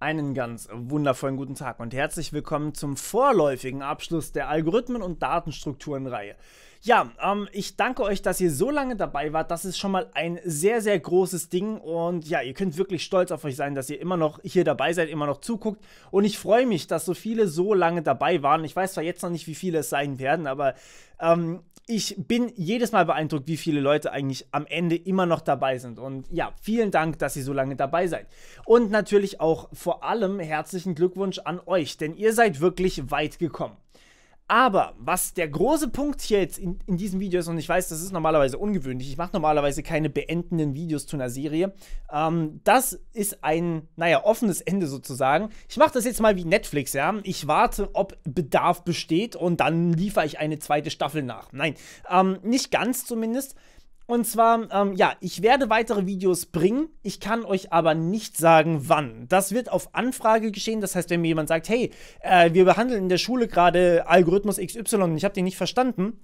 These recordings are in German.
Einen ganz wundervollen guten Tag und herzlich willkommen zum vorläufigen Abschluss der Algorithmen- und Datenstrukturenreihe. Ja, ähm, ich danke euch, dass ihr so lange dabei wart. Das ist schon mal ein sehr, sehr großes Ding und ja, ihr könnt wirklich stolz auf euch sein, dass ihr immer noch hier dabei seid, immer noch zuguckt und ich freue mich, dass so viele so lange dabei waren. Ich weiß zwar jetzt noch nicht, wie viele es sein werden, aber ähm, ich bin jedes Mal beeindruckt, wie viele Leute eigentlich am Ende immer noch dabei sind. Und ja, vielen Dank, dass ihr so lange dabei seid. Und natürlich auch vor allem herzlichen Glückwunsch an euch, denn ihr seid wirklich weit gekommen. Aber was der große Punkt hier jetzt in, in, diesem Video ist, und ich weiß, das ist normalerweise ungewöhnlich, ich mache normalerweise keine beendenden Videos zu einer Serie, ähm, das ist ein, naja, offenes Ende sozusagen. Ich mache das jetzt mal wie Netflix, ja. Ich warte, ob Bedarf besteht und dann liefere ich eine zweite Staffel nach. Nein, ähm, nicht ganz zumindest. Und zwar, ähm, ja, ich werde weitere Videos bringen, ich kann euch aber nicht sagen, wann. Das wird auf Anfrage geschehen, das heißt, wenn mir jemand sagt, hey, äh, wir behandeln in der Schule gerade Algorithmus XY und ich habe den nicht verstanden,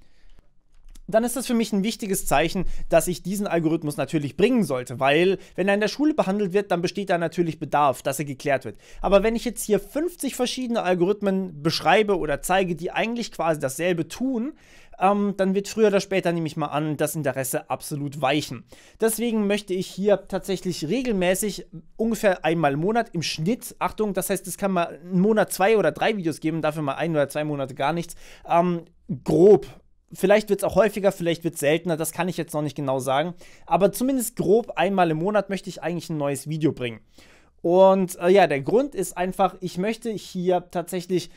dann ist das für mich ein wichtiges Zeichen, dass ich diesen Algorithmus natürlich bringen sollte, weil wenn er in der Schule behandelt wird, dann besteht da natürlich Bedarf, dass er geklärt wird. Aber wenn ich jetzt hier 50 verschiedene Algorithmen beschreibe oder zeige, die eigentlich quasi dasselbe tun, ähm, dann wird früher oder später, nehme ich mal an, das Interesse absolut weichen. Deswegen möchte ich hier tatsächlich regelmäßig ungefähr einmal im Monat im Schnitt, Achtung, das heißt, es kann mal einen Monat zwei oder drei Videos geben, dafür mal ein oder zwei Monate gar nichts, ähm, grob Vielleicht wird es auch häufiger, vielleicht wird es seltener, das kann ich jetzt noch nicht genau sagen. Aber zumindest grob einmal im Monat möchte ich eigentlich ein neues Video bringen. Und äh, ja, der Grund ist einfach, ich möchte hier tatsächlich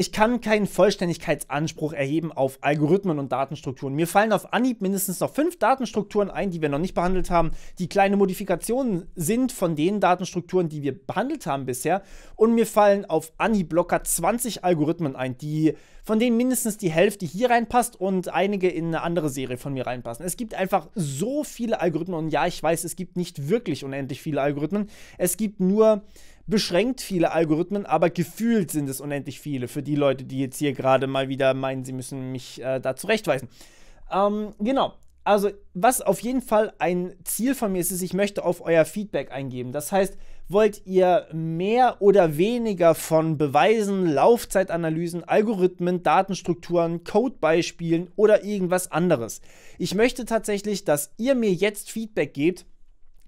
ich kann keinen Vollständigkeitsanspruch erheben auf Algorithmen und Datenstrukturen. Mir fallen auf Anhieb mindestens noch fünf Datenstrukturen ein, die wir noch nicht behandelt haben, die kleine Modifikationen sind von den Datenstrukturen, die wir behandelt haben bisher. Und mir fallen auf Anhieb locker 20 Algorithmen ein, die, von denen mindestens die Hälfte hier reinpasst und einige in eine andere Serie von mir reinpassen. Es gibt einfach so viele Algorithmen und ja, ich weiß, es gibt nicht wirklich unendlich viele Algorithmen. Es gibt nur beschränkt viele Algorithmen, aber gefühlt sind es unendlich viele für die Leute, die jetzt hier gerade mal wieder meinen, sie müssen mich äh, da zurechtweisen. Ähm, genau. Also, was auf jeden Fall ein Ziel von mir ist, ist, ich möchte auf euer Feedback eingeben. Das heißt, wollt ihr mehr oder weniger von Beweisen, Laufzeitanalysen, Algorithmen, Datenstrukturen, Codebeispielen oder irgendwas anderes? Ich möchte tatsächlich, dass ihr mir jetzt Feedback gebt,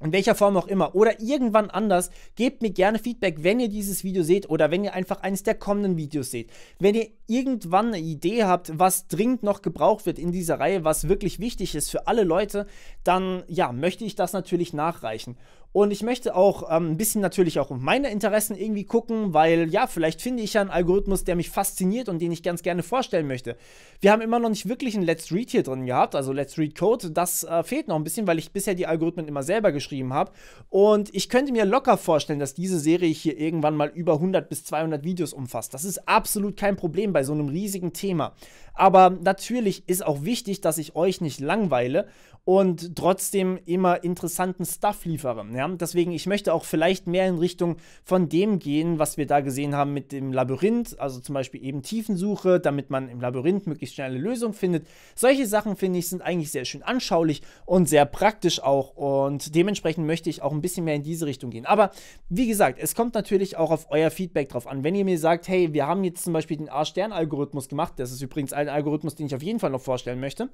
in welcher Form auch immer oder irgendwann anders, gebt mir gerne Feedback, wenn ihr dieses Video seht oder wenn ihr einfach eines der kommenden Videos seht. Wenn ihr irgendwann eine Idee habt, was dringend noch gebraucht wird in dieser Reihe, was wirklich wichtig ist für alle Leute, dann ja, möchte ich das natürlich nachreichen. Und ich möchte auch ähm, ein bisschen natürlich auch um meine Interessen irgendwie gucken, weil ja, vielleicht finde ich ja einen Algorithmus, der mich fasziniert und den ich ganz gerne vorstellen möchte. Wir haben immer noch nicht wirklich ein Let's Read hier drin gehabt, also Let's Read Code. Das äh, fehlt noch ein bisschen, weil ich bisher die Algorithmen immer selber geschrieben habe. Und ich könnte mir locker vorstellen, dass diese Serie hier irgendwann mal über 100 bis 200 Videos umfasst. Das ist absolut kein Problem bei so einem riesigen Thema. Aber natürlich ist auch wichtig, dass ich euch nicht langweile und trotzdem immer interessanten Stuff liefere. Ja? Ja, deswegen, ich möchte auch vielleicht mehr in Richtung von dem gehen, was wir da gesehen haben mit dem Labyrinth, also zum Beispiel eben Tiefensuche, damit man im Labyrinth möglichst schnell eine Lösung findet. Solche Sachen, finde ich, sind eigentlich sehr schön anschaulich und sehr praktisch auch und dementsprechend möchte ich auch ein bisschen mehr in diese Richtung gehen. Aber wie gesagt, es kommt natürlich auch auf euer Feedback drauf an. Wenn ihr mir sagt, hey, wir haben jetzt zum Beispiel den A-Stern-Algorithmus gemacht, das ist übrigens ein Algorithmus, den ich auf jeden Fall noch vorstellen möchte,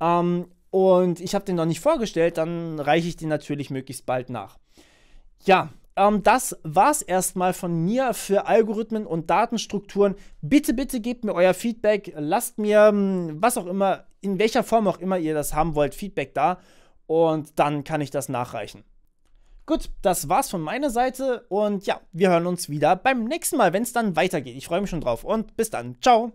ähm, und ich habe den noch nicht vorgestellt, dann reiche ich den natürlich möglichst bald nach. Ja, ähm, das es erstmal von mir für Algorithmen und Datenstrukturen. Bitte, bitte gebt mir euer Feedback, lasst mir ähm, was auch immer, in welcher Form auch immer ihr das haben wollt, Feedback da und dann kann ich das nachreichen. Gut, das war's von meiner Seite und ja, wir hören uns wieder beim nächsten Mal, wenn es dann weitergeht. Ich freue mich schon drauf und bis dann. Ciao.